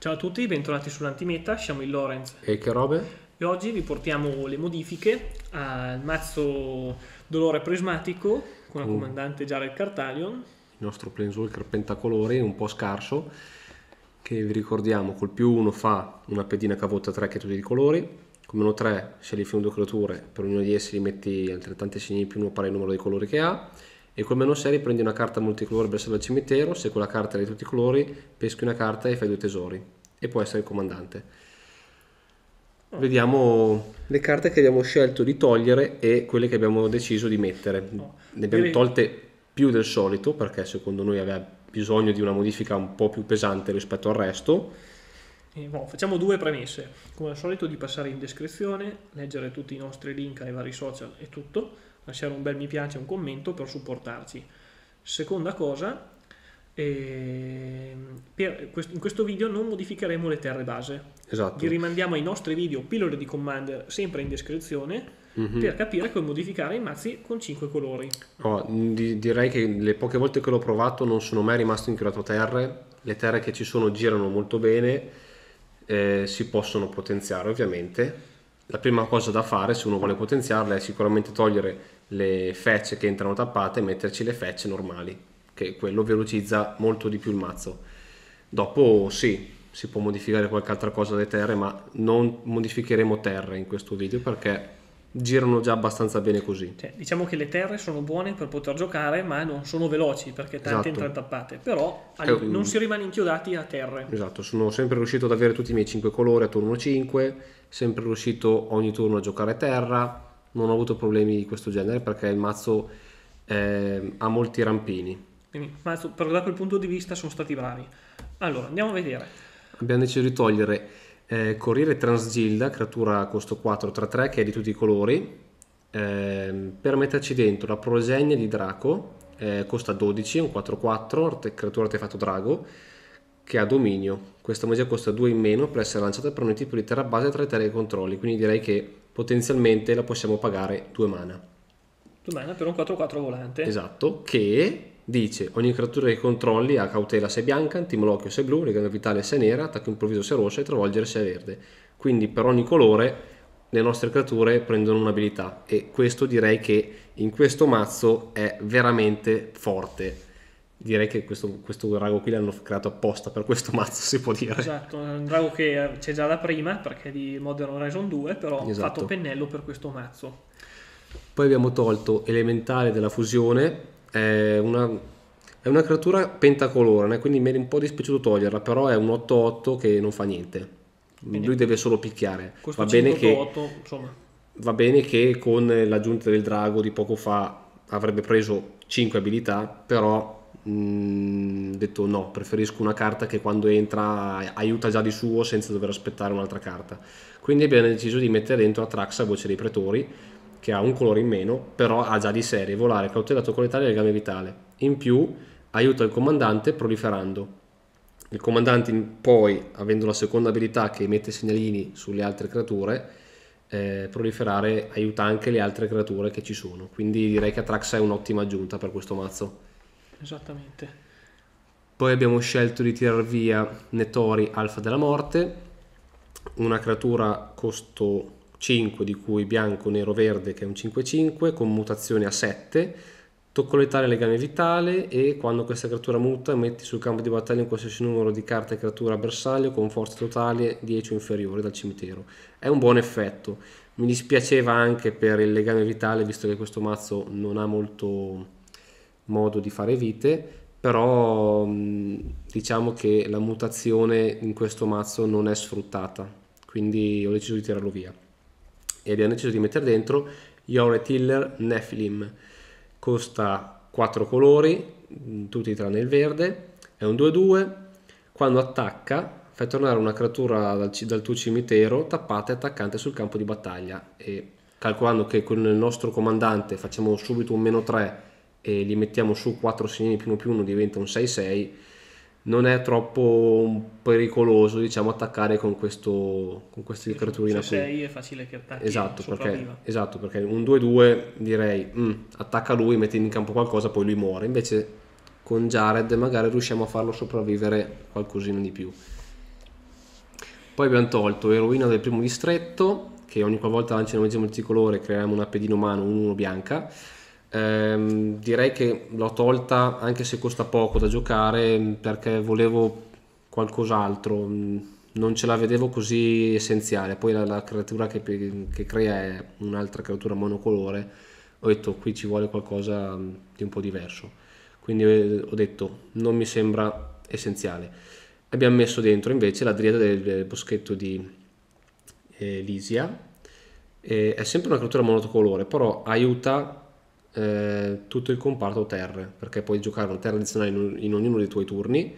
Ciao a tutti, bentornati sull'Antimeta, siamo il Lorenz. E che robe? E oggi vi portiamo le modifiche al mazzo Dolore Prismatico con la mm. comandante Jared Cartalion. Il nostro Planeswalker pentacolore un po' scarso, che vi ricordiamo col più 1 fa una pedina cavotta 3 che tutti i colori, con meno 3 se li fino due creature, per ognuno di essi li metti altrettanti segni più 1 pari al numero di colori che ha, e come non serie prendi una carta multicolore per salire al cimitero, se quella carta è di tutti i colori peschi una carta e fai due tesori e può essere il comandante. Oh. Vediamo le carte che abbiamo scelto di togliere e quelle che abbiamo deciso di mettere. Oh. Ne abbiamo tolte più del solito perché secondo noi aveva bisogno di una modifica un po' più pesante rispetto al resto. No, boh, facciamo due premesse, come al solito di passare in descrizione, leggere tutti i nostri link ai vari social e tutto lasciare un bel mi piace, un commento per supportarci. Seconda cosa, ehm, in questo video non modificheremo le terre base. Esatto. Vi rimandiamo ai nostri video pillole di Commander sempre in descrizione mm-hmm. per capire come modificare i mazzi con 5 colori. Oh, di, direi che le poche volte che l'ho provato non sono mai rimasto inchiodato a terre, le terre che ci sono girano molto bene, eh, si possono potenziare ovviamente. La prima cosa da fare se uno vuole potenziarle è sicuramente togliere le fetch che entrano tappate e metterci le fetch normali, che quello velocizza molto di più il mazzo. Dopo sì, si può modificare qualche altra cosa delle terre, ma non modificheremo terre in questo video perché girano già abbastanza bene così. Cioè, diciamo che le terre sono buone per poter giocare, ma non sono veloci perché tante esatto. entrano tappate, però eh, non si rimane inchiodati a terre. Esatto, sono sempre riuscito ad avere tutti i miei 5 colori a turno 5, sempre riuscito ogni turno a giocare terra, non ho avuto problemi di questo genere perché il mazzo eh, ha molti rampini. Quindi, ma però da quel punto di vista sono stati bravi. Allora, andiamo a vedere. Abbiamo deciso di togliere eh, Corriere Transgilda, creatura a costo 4-3-3 che è di tutti i colori, eh, per metterci dentro la prosegna di Draco, eh, costa 12, un 4-4, creatura artefatto Drago, che ha dominio. Questa magia costa 2 in meno per essere lanciata per ogni tipo di terra base tra i terra e i controlli, quindi direi che potenzialmente la possiamo pagare 2 mana. 2 mana per un 4-4 volante. Esatto, che dice ogni creatura che controlli ha cautela se bianca, antimolocchio se blu, legame vitale se nera, attacco improvviso se rossa e travolgere se verde. Quindi per ogni colore le nostre creature prendono un'abilità e questo direi che in questo mazzo è veramente forte direi che questo, questo, drago qui l'hanno creato apposta per questo mazzo si può dire esatto è un drago che c'è già da prima perché è di Modern Horizon 2 però esatto. fatto pennello per questo mazzo poi abbiamo tolto elementale della fusione è una, è una creatura pentacolore quindi mi è un po' dispiaciuto toglierla però è un 8-8 che non fa niente Bene. lui deve solo picchiare questo va 5, bene 8, che insomma. va bene che con l'aggiunta del drago di poco fa avrebbe preso 5 abilità però Mm, detto no, preferisco una carta che quando entra aiuta già di suo senza dover aspettare un'altra carta. Quindi abbiamo deciso di mettere dentro Atraxa, voce dei pretori, che ha un colore in meno, però ha già di serie volare, cautelato con l'Italia e legame vitale. In più aiuta il comandante proliferando. Il comandante poi, avendo la seconda abilità che emette segnalini sulle altre creature, eh, proliferare aiuta anche le altre creature che ci sono. Quindi direi che Atraxa è un'ottima aggiunta per questo mazzo. Esattamente. Poi abbiamo scelto di tirar via Netori, Alfa della Morte, una creatura costo 5 di cui bianco, nero, verde che è un 5-5 con mutazione a 7 tocco letale legame vitale e quando questa creatura muta metti sul campo di battaglia un qualsiasi numero di carte creatura bersaglio con forza totale 10 o inferiore dal cimitero è un buon effetto mi dispiaceva anche per il legame vitale visto che questo mazzo non ha molto modo di fare vite, però mm, diciamo che la mutazione in questo mazzo non è sfruttata, quindi ho deciso di tirarlo via. E abbiamo deciso di mettere dentro Yore Tiller Nephilim, costa 4 colori, mm, tutti tranne il verde, è un 2-2, quando attacca fai tornare una creatura dal, dal tuo cimitero tappata e attaccante sul campo di battaglia e calcolando che con il nostro comandante facciamo subito un meno 3 e li mettiamo su 4 segnini più 1 più 1 diventa un 6-6 non è troppo pericoloso diciamo attaccare con, questo, con queste creaturine 6 è facile che attacchi esatto perché, esatto perché un 2-2 direi mm, attacca lui metti in campo qualcosa poi lui muore invece con Jared magari riusciamo a farlo sopravvivere qualcosina di più poi abbiamo tolto eroina del primo distretto che ogni qualvolta lanciamo un magia multicolore creiamo una pedina umano 1-1 bianca Ehm, direi che l'ho tolta anche se costa poco da giocare perché volevo qualcos'altro, mm, non ce la vedevo così essenziale. Poi la, la creatura che, che crea è un'altra creatura monocolore. Ho detto qui ci vuole qualcosa mm, di un po' diverso quindi eh, ho detto non mi sembra essenziale abbiamo messo dentro invece la driade del boschetto di eh, Lisia eh, è sempre una creatura monocolore però aiuta eh, tutto il comparto terre, perché puoi giocare una terra addizionale in, in, ognuno dei tuoi turni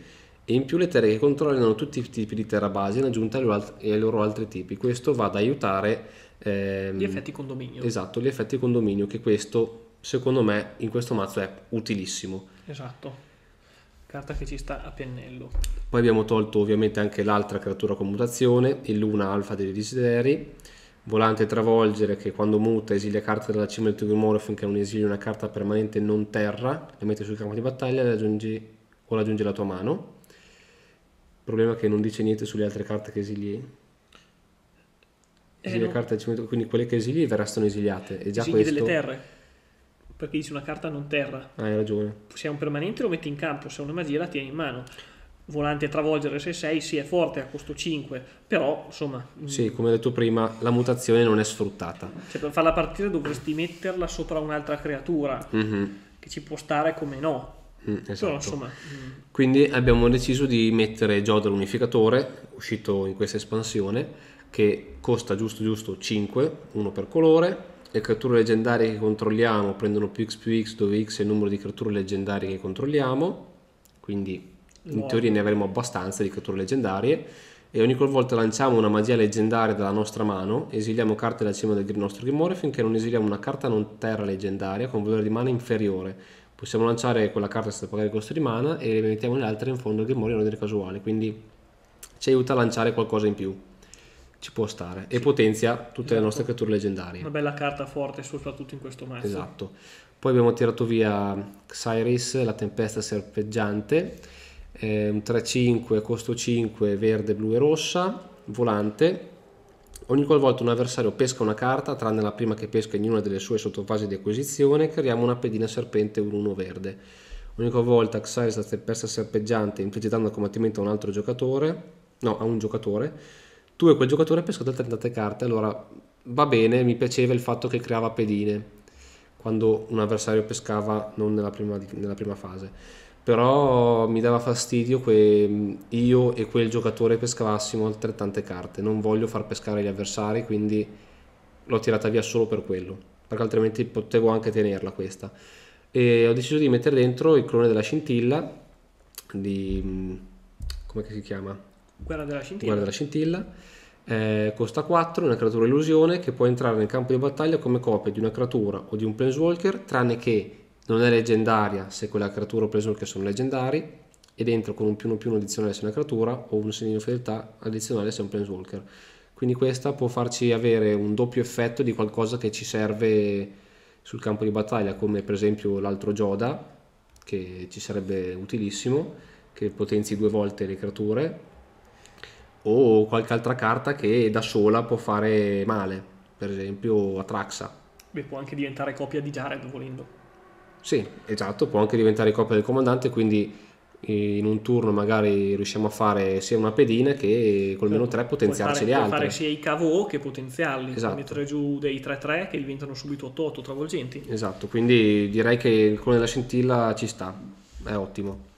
e in più le terre che controllano tutti i tipi di terra base in aggiunta ai loro, alt- ai loro altri tipi. Questo va ad aiutare... Ehm, gli effetti condominio. Esatto, gli effetti condominio, che questo secondo me in questo mazzo è utilissimo. Esatto carta che ci sta a pennello. Poi abbiamo tolto ovviamente anche l'altra creatura con mutazione, il Luna Alfa dei Desideri, volante travolgere che quando muta esilia carte dalla cima del tuo rumore finché non esili una carta permanente non terra, la metti sul campo di battaglia raggiungi, o raggiunge la tua mano. Il problema è che non dice niente sulle altre carte che esili. Eh, esilia eh, no. carta del cimitero, quindi quelle che esili restano esiliate. E già esili questo... delle terre. Perché dice una carta non terra. Ah, hai ragione. Se è un permanente lo metti in campo, se è una magia la tieni in mano volante a travolgere 6 6 sì è forte a costo 5 però insomma mm. sì come ho detto prima la mutazione non è sfruttata cioè per farla partire dovresti metterla sopra un'altra creatura mm-hmm. che ci può stare come no mm, esatto. però, insomma, mm. quindi abbiamo deciso di mettere Jodel unificatore uscito in questa espansione che costa giusto giusto 5 uno per colore le creature leggendarie che controlliamo prendono più x più x dove x è il numero di creature leggendarie che controlliamo quindi in teoria ne avremo abbastanza di creature leggendarie e ogni volta lanciamo una magia leggendaria dalla nostra mano, esiliamo carte dal cima del nostro grimore finché non esiliamo una carta non terra leggendaria con valore di mana inferiore. Possiamo lanciare quella carta senza pagare il costo di mana e mettiamo le altre in fondo al grimore in ordine casuale, quindi ci aiuta a lanciare qualcosa in più. Ci può stare sì. e potenzia tutte esatto. le nostre creature leggendarie. Una bella carta forte, soprattutto in questo mazzo. Esatto. Poi abbiamo tirato via Xyris, la tempesta serpeggiante eh, 3-5, costo 5, verde, blu e rossa, volante. Ogni qualvolta un avversario pesca una carta, tranne la prima che pesca in una delle sue sottofasi di acquisizione, creiamo una pedina serpente 1-1 verde. Ogni qualvolta Xyz la tempesta serpeggiante infligge danno al combattimento a un altro giocatore, no, a un giocatore, tu e quel giocatore pescate altrettante carte, allora va bene, mi piaceva il fatto che creava pedine quando un avversario pescava non nella prima, nella prima fase però mi dava fastidio che mm, io e quel giocatore pescavassimo altrettante carte, non voglio far pescare gli avversari, quindi l'ho tirata via solo per quello, perché altrimenti potevo anche tenerla questa. E ho deciso di mettere dentro il clone della scintilla, di... Mm, come si chiama? Guerra della scintilla. Guerra della scintilla. Eh, costa 4, una creatura illusione che può entrare nel campo di battaglia come copia di una creatura o di un planeswalker, tranne che non è leggendaria se quella creatura o preso che sono leggendari ed entra con un più uno più uno addizionale se una creatura o un segno di fedeltà addizionale se è un planeswalker quindi questa può farci avere un doppio effetto di qualcosa che ci serve sul campo di battaglia come per esempio l'altro Joda che ci sarebbe utilissimo che potenzi due volte le creature o qualche altra carta che da sola può fare male per esempio Atraxa Beh, può anche diventare copia di Jared volendo sì, esatto, può anche diventare coppia del comandante, quindi eh, in un turno magari riusciamo a fare sia una pedina che col meno 3 certo. potenziarci le altre. Puoi fare sia i cavò che potenziarli, esatto. mettere giù dei 3-3 che diventano subito 8-8 travolgenti. Esatto, quindi direi che il colore della scintilla ci sta, è ottimo.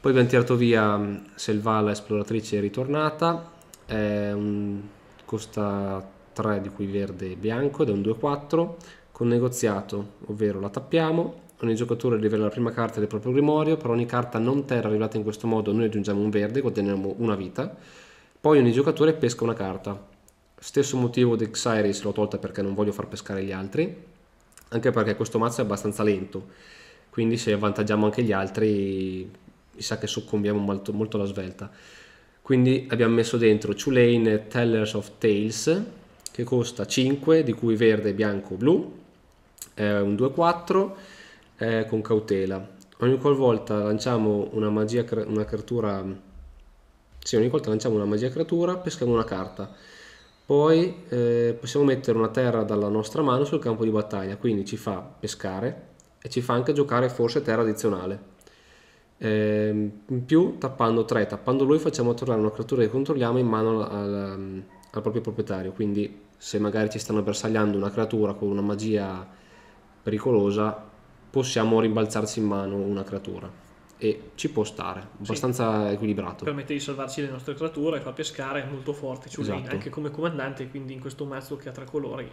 Poi abbiamo tirato via mm, Selvala, esploratrice ritornata, un, costa 3 di cui verde e bianco ed è un 2-4 con negoziato, ovvero la tappiamo, ogni giocatore rivela la prima carta del proprio grimorio, per ogni carta non terra arrivata in questo modo noi aggiungiamo un verde, otteniamo una vita, poi ogni giocatore pesca una carta. Stesso motivo di Xyris l'ho tolta perché non voglio far pescare gli altri, anche perché questo mazzo è abbastanza lento, quindi se avvantaggiamo anche gli altri mi sa che soccombiamo molto, molto alla svelta. Quindi abbiamo messo dentro Two Lane Tellers of Tales, che costa 5, di cui verde, bianco, blu, è eh, un 2-4 eh, con cautela. Ogni qualvolta lanciamo una magia, una creatura, sì, ogni volta lanciamo una magia creatura, peschiamo una carta. Poi eh, possiamo mettere una terra dalla nostra mano sul campo di battaglia, quindi ci fa pescare e ci fa anche giocare forse terra addizionale. Eh, in più tappando 3, tappando lui facciamo tornare una creatura che controlliamo in mano al, al proprio proprietario, quindi se magari ci stanno bersagliando una creatura con una magia pericolosa, possiamo rimbalzarci in mano una creatura. E ci può stare, abbastanza sì. equilibrato. Permette di salvarci le nostre creature, fa pescare, è molto forte, Ciulin, esatto. anche come comandante, quindi in questo mazzo che ha tre colori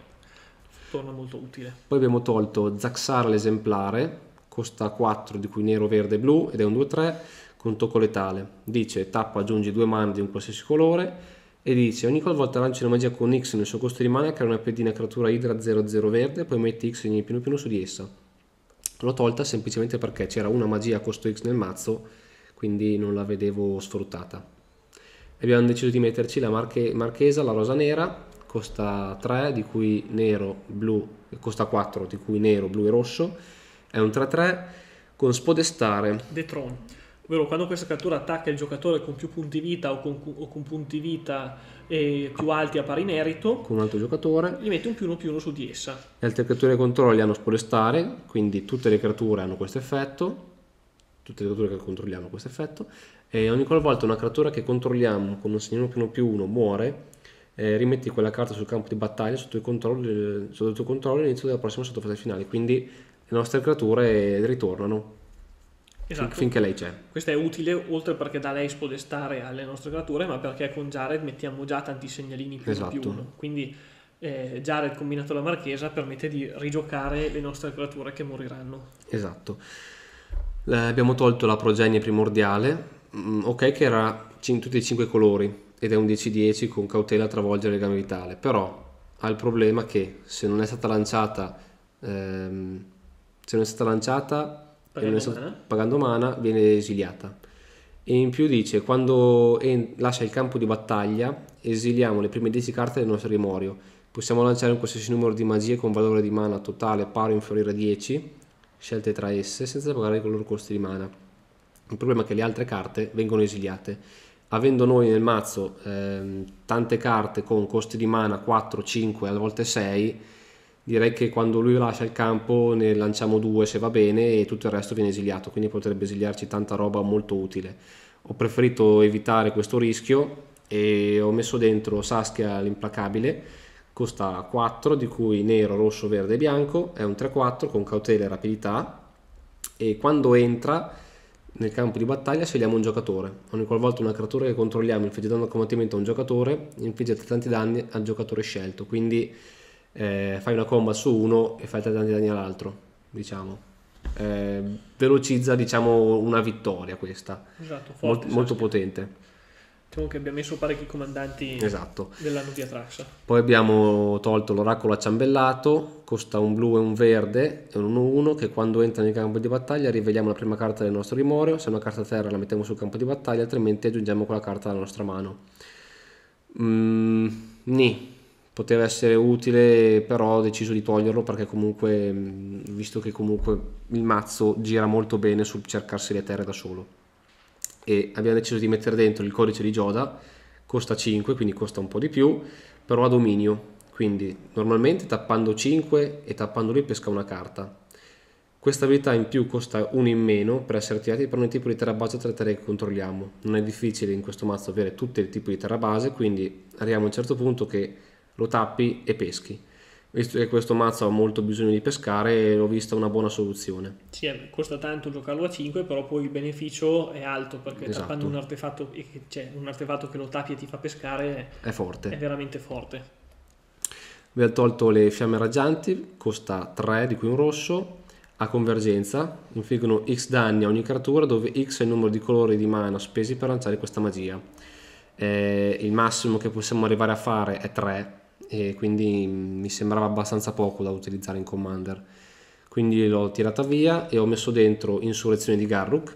torna molto utile. Poi abbiamo tolto Zaxar l'esemplare, costa 4 di cui nero, verde e blu ed è un 2-3 con tocco letale. Dice tappa aggiungi due mani di un qualsiasi colore e dice ogni volta lancio una magia con X nel suo costo di mana crea una pedina creatura Hydra 00 verde poi metti X segni più più su di essa l'ho tolta semplicemente perché c'era una magia a costo X nel mazzo quindi non la vedevo sfruttata abbiamo deciso di metterci la marche, marchesa la rosa nera costa 3 di cui nero blu costa 4 di cui nero blu e rosso è un 3 3 con spodestare detron ovvero quando questa creatura attacca il giocatore con più punti vita o con, o con punti vita eh, più alti a pari merito, con un altro giocatore, gli mette un più uno più uno su di essa. Le altre creature che controlli hanno spolestare, quindi tutte le creature hanno questo effetto, tutte le creature che controlliamo hanno questo effetto, e ogni qualvolta una creatura che controlliamo con un segnino più uno più uno muore, eh, rimetti quella carta sul campo di battaglia sotto il, sotto il tuo controllo all'inizio della prossima sottofase finale, quindi le nostre creature ritornano Esatto. Finché lei c'è. Questo è utile oltre perché da lei spodestare alle nostre creature, ma perché con Jared mettiamo già tanti segnalini più esatto. più uno. Quindi eh, Jared combinato alla marchesa permette di rigiocare le nostre creature che moriranno. Esatto. Eh, abbiamo tolto la progenie primordiale, mm, ok che era in tutti e cinque i colori ed è un 10-10 con cautela travolgere il legame vitale, però ha il problema che se non è stata lanciata... Ehm, se non è stata lanciata pagando, so, mana. pagando mana viene esiliata. E in più dice, quando en- lascia il campo di battaglia, esiliamo le prime 10 carte del nostro grimorio. Possiamo lanciare un qualsiasi numero di magie con valore di mana totale pari o inferiore a 10, scelte tra esse, senza pagare i loro costi di mana. Il problema è che le altre carte vengono esiliate. Avendo noi nel mazzo ehm, tante carte con costi di mana 4, 5, a volte 6, direi che quando lui lascia il campo ne lanciamo due se va bene e tutto il resto viene esiliato, quindi potrebbe esiliarci tanta roba molto utile. Ho preferito evitare questo rischio e ho messo dentro Saskia l'implacabile, costa 4 di cui nero, rosso, verde e bianco, è un 3-4 con cautela e rapidità e quando entra nel campo di battaglia scegliamo un giocatore. Ogni qualvolta una creatura che controlliamo infligge danno a combattimento a un giocatore, infligge tanti danni al giocatore scelto, quindi eh, fai una comba su uno e fai tanti danni all'altro, diciamo. Eh, velocizza diciamo una vittoria questa esatto, forte, Mol- molto potente diciamo che abbiamo messo parecchi comandanti esatto. della Nuvia Traxa poi abbiamo tolto l'oracolo acciambellato costa un blu e un verde è un 1-1 che quando entra nel campo di battaglia riveliamo la prima carta del nostro rimorio se è una carta terra la mettiamo sul campo di battaglia altrimenti aggiungiamo quella carta alla nostra mano mm, nì poteva essere utile, però ho deciso di toglierlo perché comunque, visto che comunque il mazzo gira molto bene sul cercarsi le terre da solo. E abbiamo deciso di mettere dentro il codice di Joda, costa 5, quindi costa un po' di più, però ha dominio. Quindi normalmente tappando 5 e tappando lui pesca una carta. Questa abilità in più costa 1 in meno per essere attivati per ogni tipo di terra base o tre terre che controlliamo. Non è difficile in questo mazzo avere tutti i tipi di terra base, quindi arriviamo a un certo punto che lo tappi e peschi. Visto che questo mazzo ha molto bisogno di pescare, l'ho vista una buona soluzione. Sì, eh, costa tanto giocarlo a 5, però poi il beneficio è alto perché esatto. tappando un artefatto, cioè un artefatto che lo tappi e ti fa pescare è forte. È veramente forte. Vi ha tolto le fiamme raggianti, costa 3 di cui un rosso, a convergenza, infliggono x danni a ogni creatura dove x è il numero di colori di mana spesi per lanciare questa magia. Eh, il massimo che possiamo arrivare a fare è 3 e quindi mm, mi sembrava abbastanza poco da utilizzare in Commander. Quindi l'ho tirata via e ho messo dentro Insurrezione di Garruk.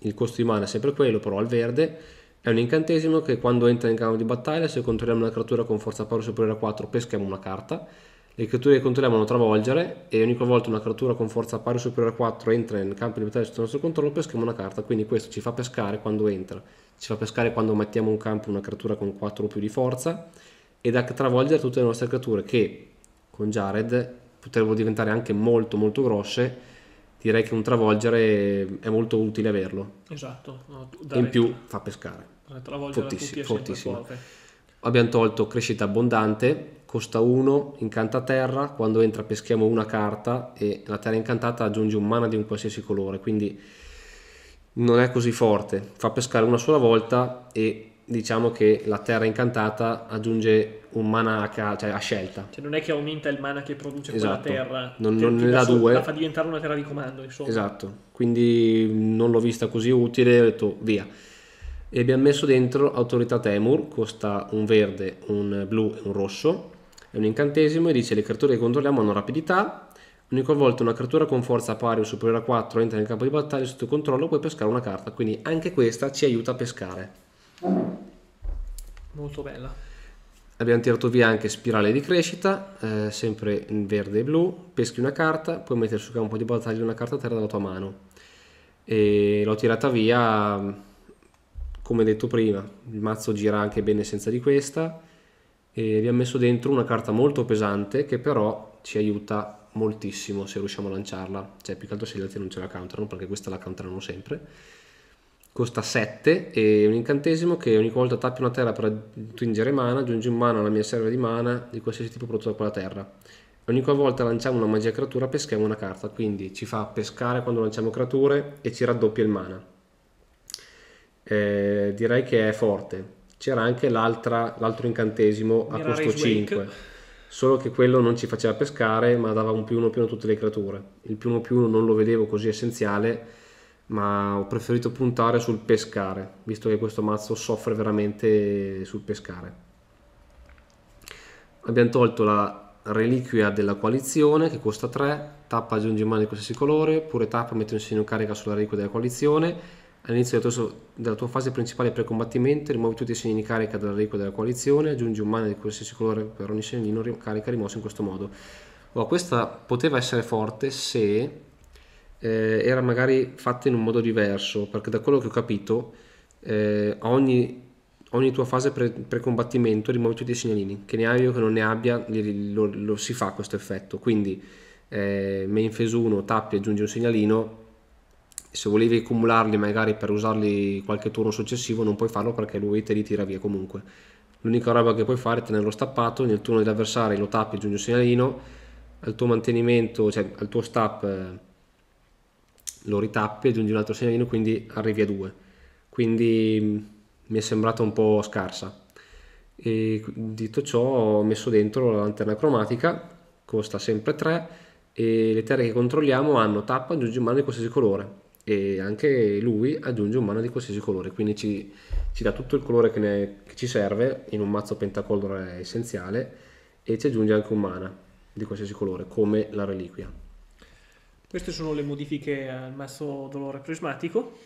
Il costo di mana è sempre quello, però al verde. È un incantesimo che quando entra in campo di battaglia, se controlliamo una creatura con forza pari superiore a 4, peschiamo una carta. Le creature che controlliamo non travolgere e ogni volta una creatura con forza pari superiore a 4 entra in campo di battaglia sotto il nostro controllo, peschiamo una carta. Quindi questo ci fa pescare quando entra, ci fa pescare quando mettiamo in campo una creatura con 4 o più di forza e da travolgere tutte le nostre creature che con Jared potrebbero diventare anche molto molto grosse direi che un travolgere è molto utile averlo esatto no, in più fa pescare eh, fortissimo, fortissimo. abbiamo tolto crescita abbondante costa 1 incanta terra quando entra peschiamo una carta e la terra incantata aggiunge un mana di un qualsiasi colore quindi non è così forte fa pescare una sola volta e diciamo che la terra incantata aggiunge un mana a, cioè a scelta. Cioè non è che aumenta il mana che produce esatto. quella terra, non, non ne dà due. La fa diventare una terra di comando, insomma. Esatto, quindi non l'ho vista così utile, ho detto via. E abbiamo messo dentro Autorità Temur, costa un verde, un blu e un rosso. È un incantesimo e dice le creature che controlliamo hanno rapidità. Ogni volta una creatura con forza pari o superiore a 4 entra nel campo di battaglia sotto controllo puoi pescare una carta. Quindi anche questa ci aiuta a pescare molto bella. Abbiamo tirato via anche spirale di crescita, eh, sempre in verde e blu, peschi una carta, puoi mettere sul campo di battaglia una carta terra dalla tua mano. E l'ho tirata via, come detto prima, il mazzo gira anche bene senza di questa. E abbiamo messo dentro una carta molto pesante che però ci aiuta moltissimo se riusciamo a lanciarla. Cioè più che altro se gli altri non ce la counterano, perché questa la counterano sempre costa 7 e un incantesimo che ogni volta tappi una terra per attingere mana, aggiungi un mana alla mia serva di mana di qualsiasi tipo prodotto da quella terra. Ogni volta lanciamo una magia creatura peschiamo una carta, quindi ci fa pescare quando lanciamo creature e ci raddoppia il mana. Eh, direi che è forte. C'era anche l'altro incantesimo a costo 5, solo che quello non ci faceva pescare ma dava un più uno più uno a tutte le creature. Il più uno più uno non lo vedevo così essenziale ma ho preferito puntare sul pescare, visto che questo mazzo soffre veramente sul pescare. Abbiamo tolto la reliquia della coalizione che costa 3, tappa aggiungi in mano di qualsiasi colore, pure tappa mette un segno carica sulla reliquia della coalizione, all'inizio della tua, della tua fase principale precombattimento rimuovi tutti i segni di carica della reliquia della coalizione, aggiungi un mana di qualsiasi colore per ogni segno segnino carica rimosso in questo modo. Oh, questa poteva essere forte se eh, era magari fatta in un modo diverso, perché da quello che ho capito eh, ogni, ogni, tua fase pre, pre-combattimento rimuovi tutti i segnalini, che ne abbia o che non ne abbia, lo, lo si fa questo effetto. Quindi eh, main phase 1 tappi e aggiungi un segnalino, se volevi accumularli magari per usarli qualche turno successivo non puoi farlo perché lui te li tira via comunque. L'unica roba che puoi fare è tenerlo stappato, nel turno dell'avversario lo tappi, e aggiungi un segnalino, al tuo mantenimento, cioè al tuo stap eh, lo ritappi, aggiungi un altro segnalino, quindi arrivi a 2. Quindi mm, mi è sembrata un po' scarsa. E detto ciò ho messo dentro la lanterna cromatica, costa sempre 3 e le terre che controlliamo hanno tappa, aggiungi un mana di qualsiasi colore e anche lui aggiunge un mana di qualsiasi colore, quindi ci, ci dà tutto il colore che, ne, che, ci serve, in un mazzo pentacolore è essenziale, e ci aggiunge anche un mana di qualsiasi colore, come la reliquia. Queste sono le modifiche al masso dolore prismatico.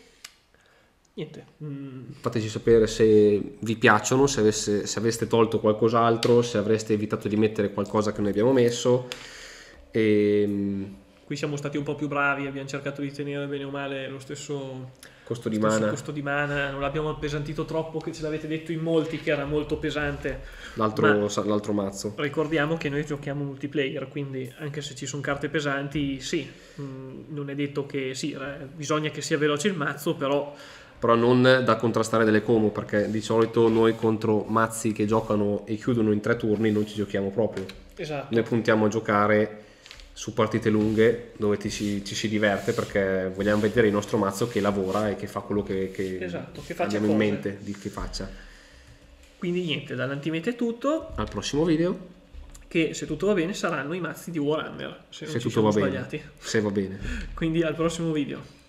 Niente. Mm. Fateci sapere se vi piacciono, se, avesse, se aveste tolto qualcos'altro, se avreste evitato di mettere qualcosa che noi abbiamo messo. E... Ehm, Qui siamo stati un po' più bravi, abbiamo cercato di tenere bene o male lo stesso costo di mana. costo di mana, non l'abbiamo appesantito troppo che ce l'avete detto in molti che era molto pesante. L'altro, ma l'altro mazzo. Ricordiamo che noi giochiamo multiplayer, quindi anche se ci sono carte pesanti, sì, mm, non è detto che sì, bisogna che sia veloce il mazzo, però però non da contrastare delle combo perché di solito noi contro mazzi che giocano e chiudono in tre turni non ci giochiamo proprio. Esatto. Noi puntiamo a giocare su partite lunghe dove ti si, ci si diverte perché vogliamo vedere il nostro mazzo che lavora e che fa quello che, che esatto, che abbiamo in mente di, che faccia. Quindi niente, dall'antimete è tutto. Al prossimo video. Che se tutto va bene saranno i mazzi di Warhammer. Se, se tutto va bene. Se va bene. Quindi al prossimo video.